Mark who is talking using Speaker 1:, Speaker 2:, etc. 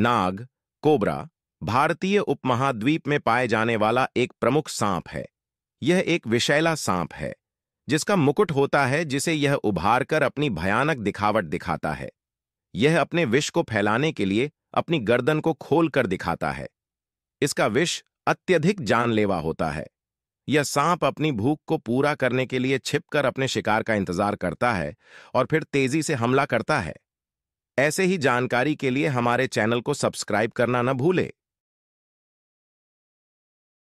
Speaker 1: नाग cobra भारतीय उपमहाद्वीप में पाए जाने वाला एक प्रमुख सांप है यह एक विषैला सांप है जिसका मुकुट होता है जिसे यह उभार कर अपनी भयानक दिखावट दिखाता है यह अपने विष को फैलाने के लिए अपनी गर्दन को खोल कर दिखाता है इसका विष अत्यधिक जानलेवा होता है यह सांप अपनी भूख को पूरा करने के लिए छिपकर अपने शिकार का इंतजार करता है और फिर तेजी से हमला करता है ऐसे ही जानकारी के लिए हमारे चैनल को सब्सक्राइब करना न भूलें